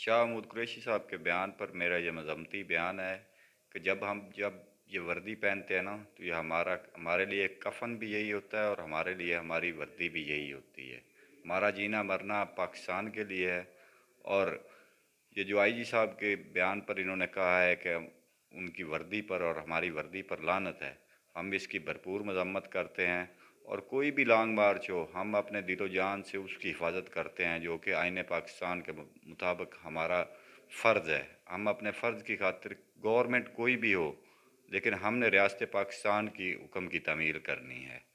शाह महमूद कुरैशी साहब के बयान पर मेरा यह मजमती बयान है कि जब हम जब ये वर्दी पहनते हैं ना तो ये हमारा हमारे लिए कफन भी यही होता है और हमारे लिए हमारी वर्दी भी यही होती है हमारा जीना मरना पाकिस्तान के लिए है और ये जो आई जी साहब के बयान पर इन्होंने कहा है कि उनकी वर्दी पर और हमारी वर्दी पर लानत है हम इसकी भरपूर मजम्मत करते हैं और कोई भी लॉन्ग मार्च हो हम अपने दिलो जान से उसकी हिफाजत करते हैं जो कि आइन पाकिस्तान के मुताबिक हमारा फ़र्ज़ है हम अपने फ़र्ज़ की खातिर गवर्नमेंट कोई भी हो लेकिन हमने रियासत पाकिस्तान की हुक्म की तमील करनी है